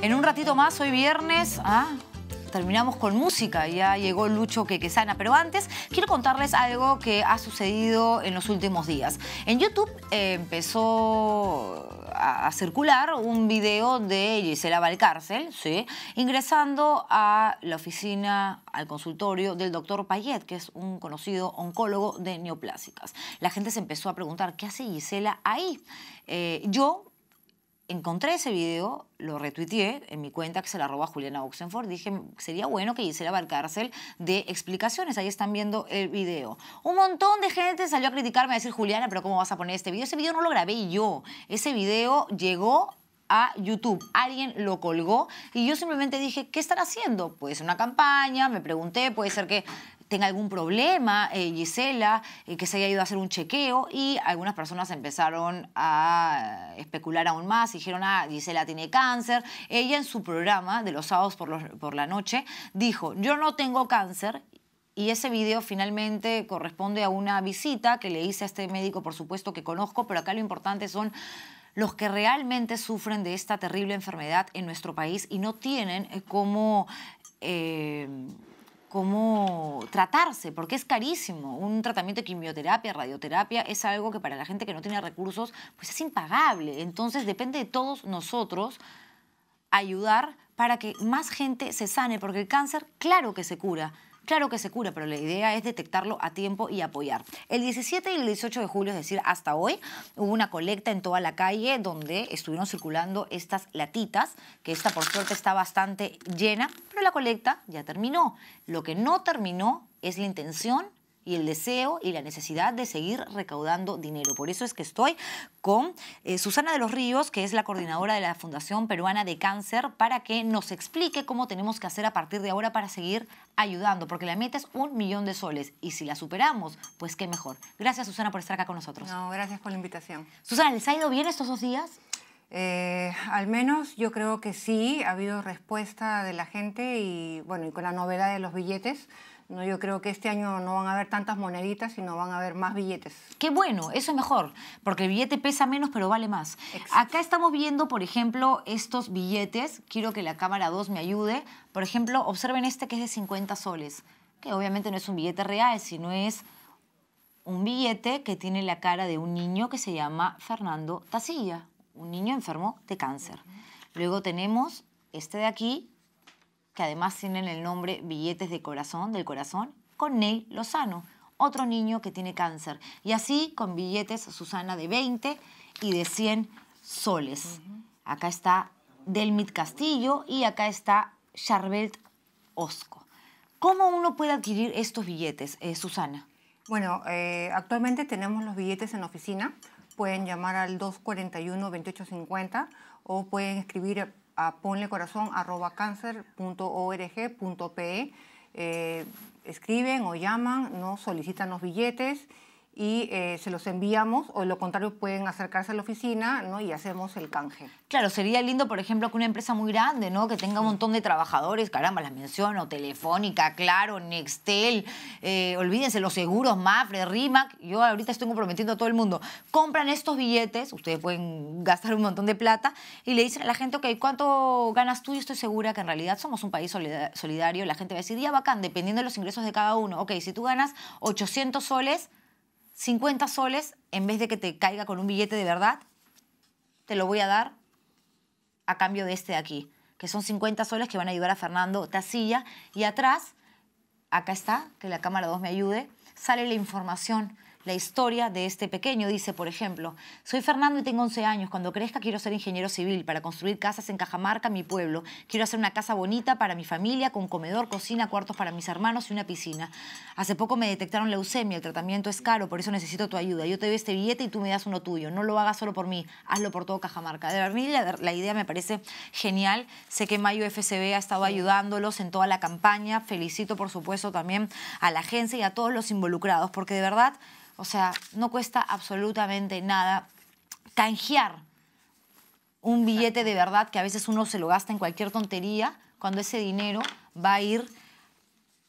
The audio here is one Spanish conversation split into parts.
En un ratito más, hoy viernes, ah, terminamos con música. Ya llegó Lucho Quequesana. Pero antes, quiero contarles algo que ha sucedido en los últimos días. En YouTube eh, empezó a, circular un video de Gisela Valcárcel, ¿sí? ingresando a la oficina, al consultorio del doctor Payet, que es un conocido oncólogo de neoplásicas. La gente se empezó a preguntar, ¿qué hace Gisela ahí? Eh, yo encontré ese video, lo retuiteé en mi cuenta que se la roba Juliana Oxenford. Dije, sería bueno que hiciera cárcel de explicaciones. Ahí están viendo el video. Un montón de gente salió a criticarme, a decir, Juliana, pero ¿cómo vas a poner este video? Ese video no lo grabé yo. Ese video llegó a YouTube. Alguien lo colgó y yo simplemente dije, ¿qué están haciendo? Pues una campaña, me pregunté, puede ser que tenga algún problema, eh, Gisela, eh, que se haya ido a hacer un chequeo y algunas personas empezaron a especular aún más, dijeron, ah, Gisela tiene cáncer. Ella en su programa de los sábados por, la noche dijo, yo no tengo cáncer y ese video finalmente corresponde a una visita que le hice a este médico, por supuesto que conozco, pero acá lo importante son los que realmente sufren de esta terrible enfermedad en nuestro país y no tienen eh, cómo cómo tratarse, porque es carísimo. Un tratamiento de quimioterapia, radioterapia, es algo que para la gente que no tiene recursos, pues es impagable. Entonces depende de todos nosotros ayudar para que más gente se sane, porque el cáncer, claro que se cura, Claro que se cura, pero la idea es detectarlo a tiempo y apoyar. El 17 y el 18 de julio, es decir, hasta hoy, hubo una colecta en toda la calle donde estuvieron circulando estas latitas, que esta por suerte está bastante llena, pero la colecta ya terminó. Lo que no terminó es la intención y el deseo y la necesidad de seguir recaudando dinero. Por eso es que estoy con eh, Susana de los Ríos, que es la coordinadora de la Fundación Peruana de Cáncer, para que nos explique cómo tenemos que hacer a partir de ahora para seguir ayudando, porque la meta es un millón de soles y si la superamos, pues qué mejor. Gracias Susana por estar acá con nosotros. No, gracias por la invitación. Susana, ¿les ha ido bien estos dos días? Eh, al menos yo creo que sí, ha habido respuesta de la gente y bueno, y con la novedad de los billetes, no, yo creo que este año no van a haber tantas moneditas, sino van a haber más billetes. Qué bueno, eso es mejor, porque el billete pesa menos, pero vale más. Acá estamos viendo, por ejemplo, estos billetes. Quiero que la cámara 2 me ayude. Por ejemplo, observen este que es de 50 soles, que obviamente no es un billete real, sino es un billete que tiene la cara de un niño que se llama Fernando Tasilla un niño enfermo de cáncer. Luego tenemos este de aquí, que además tienen el nombre Billetes de Corazón, del Corazón, con Neil Lozano, otro niño que tiene cáncer. Y así con billetes, Susana, de 20 y de 100 soles. Acá está Delmit Castillo y acá está Charbelt Osco. ¿Cómo uno puede adquirir estos billetes, eh, Susana? Bueno, eh, actualmente tenemos los billetes en oficina pueden llamar al 241-2850 o pueden escribir a ponlecorazón.org.pe. Eh, escriben o llaman, no solicitan los billetes y eh, se los enviamos o lo contrario pueden acercarse a la oficina ¿no? y hacemos el canje. Claro, sería lindo, por ejemplo, que una empresa muy grande, ¿no? que tenga un montón de trabajadores, caramba, las menciono, Telefónica, Claro, Nextel, eh, olvídense los seguros, Mafre, Rimac, yo ahorita estoy comprometiendo a todo el mundo. Compran estos billetes, ustedes pueden gastar un montón de plata y le dicen a la gente, ok, ¿cuánto ganas tú? Yo estoy segura que en realidad somos un país solidario, la gente va a decir, ya bacán, dependiendo de los ingresos de cada uno, ok, si tú ganas 800 soles, 50 soles, en vez de que te caiga con un billete de verdad, te lo voy a dar a cambio de este de aquí, que son 50 soles que van a ayudar a Fernando Tasilla. Y atrás, acá está, que la cámara 2 me ayude, sale la información la historia de este pequeño. Dice, por ejemplo, soy Fernando y tengo 11 años. Cuando crezca quiero ser ingeniero civil para construir casas en Cajamarca, mi pueblo. Quiero hacer una casa bonita para mi familia, con comedor, cocina, cuartos para mis hermanos y una piscina. Hace poco me detectaron leucemia, el tratamiento es caro, por eso necesito tu ayuda. Yo te doy este billete y tú me das uno tuyo. No lo hagas solo por mí, hazlo por todo Cajamarca. De verdad, la, idea me parece genial. Sé que Mayo FCB ha estado ayudándolos en toda la campaña. Felicito, por supuesto, también a la agencia y a todos los involucrados, porque de verdad o sea, no cuesta absolutamente nada canjear un billete de verdad que a veces uno se lo gasta en cualquier tontería, cuando ese dinero va a ir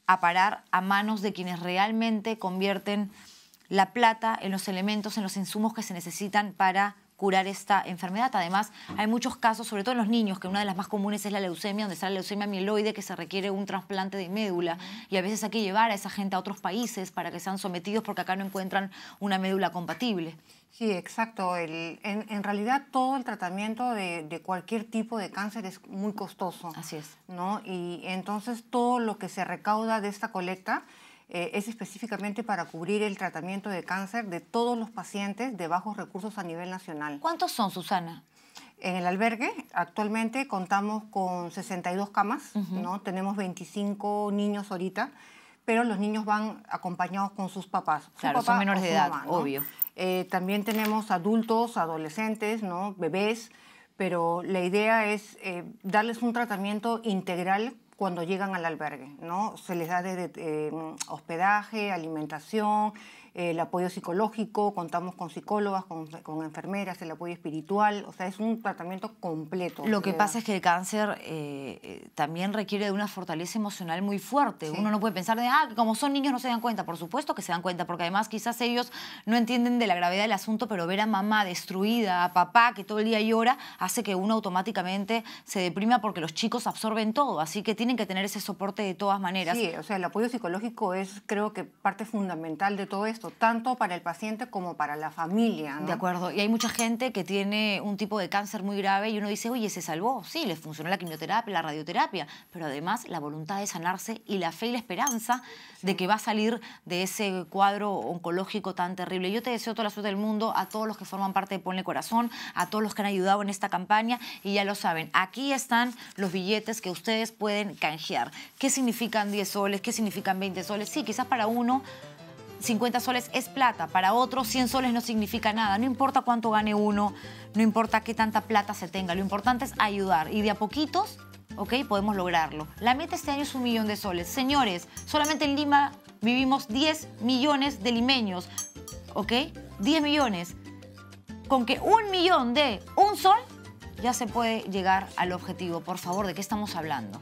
a parar a manos de quienes realmente convierten la plata en los elementos, en los insumos que se necesitan para curar esta enfermedad. Además, hay muchos casos, sobre todo en los niños, que una de las más comunes es la leucemia, donde está la leucemia mieloide, que se requiere un trasplante de médula. Y a veces hay que llevar a esa gente a otros países para que sean sometidos porque acá no encuentran una médula compatible. Sí, exacto. en, realidad todo el tratamiento de, de, cualquier tipo de cáncer es muy costoso. Así es. ¿no? Y entonces todo lo que se recauda de esta colecta eh, es específicamente para cubrir el tratamiento de cáncer de todos los pacientes de bajos recursos a nivel nacional. ¿Cuántos son, Susana? En el albergue actualmente contamos con 62 camas, ¿no? tenemos 25 niños ahorita, pero los niños van acompañados con sus papás. son menores de edad, obvio. Eh, también tenemos adultos, adolescentes, ¿no? bebés, pero la idea es eh, darles un tratamiento integral cuando llegan al albergue, ¿no? Se les da de eh, hospedaje, alimentación, el apoyo psicológico, contamos con psicólogas, con, enfermeras, el apoyo espiritual, o sea, es un tratamiento completo. Lo que eh, pasa es que el cáncer eh, eh, también requiere de una fortaleza emocional muy fuerte. Uno no puede pensar de, ah, como son niños no se dan cuenta, por supuesto que se dan cuenta, porque además quizás ellos no entienden de la gravedad del asunto, pero ver a mamá destruida, a papá que todo el día llora, hace que uno automáticamente se deprima porque los chicos absorben todo, así que tienen que tener ese soporte de todas maneras. Sí, o sea, el apoyo psicológico es creo que parte fundamental de todo esto tanto para el paciente como para la familia. De acuerdo, y hay mucha gente que tiene un tipo de cáncer muy grave y uno dice, oye, se salvó, sí, le funcionó la quimioterapia, la radioterapia, pero además la voluntad de sanarse y la fe y la esperanza de que va a salir de ese cuadro oncológico tan terrible. Yo te deseo toda la suerte del mundo a todos los que forman parte de Ponle Corazón, a todos los que han ayudado en esta campaña y ya lo saben, aquí están los billetes que ustedes pueden canjear. ¿Qué significan 10 soles? ¿Qué significan 20 soles? Sí, quizás para uno 50 soles es plata, para otros 100 soles no significa nada, no importa cuánto gane uno, no importa qué tanta plata se tenga, lo importante es ayudar y de a poquitos, ok, podemos lograrlo. La meta este año es un millón de soles. Señores, solamente en Lima vivimos 10 millones de limeños, ok, 10 millones. Con que un millón de un sol ya se puede llegar al objetivo. Por favor, ¿de qué estamos hablando?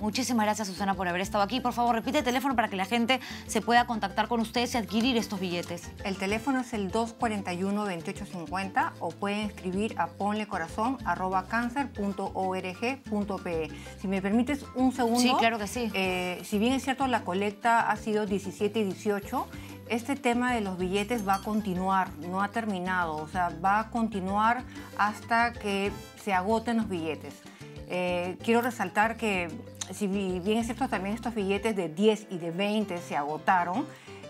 Muchísimas gracias, Susana, por haber estado aquí. Por favor, repite el teléfono para que la gente se pueda contactar con ustedes y adquirir estos billetes. El teléfono es el 241-2850 o pueden escribir a ponlecorazón.cáncer.org.pe. Si me permites un segundo. Sí, claro que sí. Eh, si bien es cierto, la colecta ha sido 17 y 18 este tema de los billetes va a continuar, no ha terminado, o sea, va a continuar hasta que se agoten los billetes. Eh, quiero resaltar que si bien es cierto, también estos billetes de 10 y de 20 se agotaron,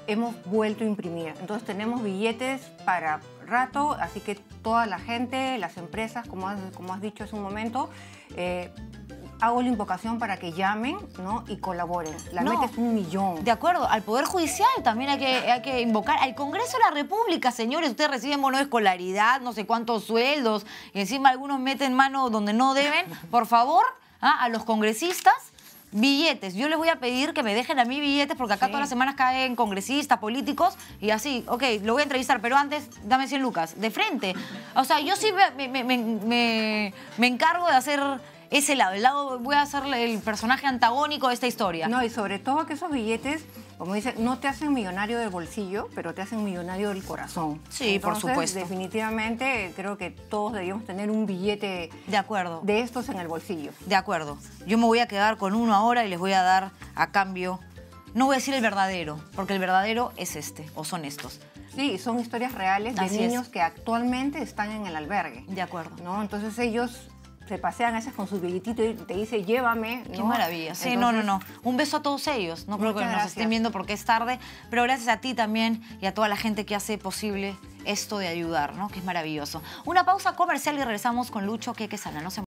hemos vuelto a imprimir. Entonces tenemos billetes para rato, así que toda la gente, las empresas, como has, como has dicho hace un momento, eh, hago la invocación para que llamen ¿no? y colaboren. La meta es un millón. De acuerdo, al Poder Judicial también hay que, hay que invocar. Al Congreso de la República, señores, ustedes reciben mono de escolaridad, no sé cuántos sueldos, y encima algunos meten mano donde no deben. Por favor, ¿ah? a los congresistas billetes. Yo les voy a pedir que me dejen a mí billetes porque acá todas las semanas caen congresistas, políticos y así. Ok, lo voy a entrevistar, pero antes dame 100 lucas. De frente. O sea, yo sí me, encargo de hacer ese lado. El lado voy a ser el personaje antagónico de esta historia. No, y sobre todo que esos billetes como dice, no te hacen millonario del bolsillo, pero te hacen millonario del corazón. Sí, por supuesto. Definitivamente creo que todos debíamos tener un billete de, estos en el bolsillo. De acuerdo. Yo me voy a quedar con uno ahora y les voy a dar a cambio. No voy a decir el verdadero, porque el verdadero es este, o son estos. Sí, son historias reales de niños que actualmente están en el albergue. De acuerdo. ¿no? Entonces ellos se pasean veces con su billetito y te dice, llévame. Qué maravilla. Sí, no, no, no. Un beso a todos ellos. No creo que nos estén viendo porque es tarde, pero gracias a ti también y a toda la gente que hace posible esto de ayudar, ¿no? Que es maravilloso. Una pausa comercial y regresamos con Lucho que sana. No se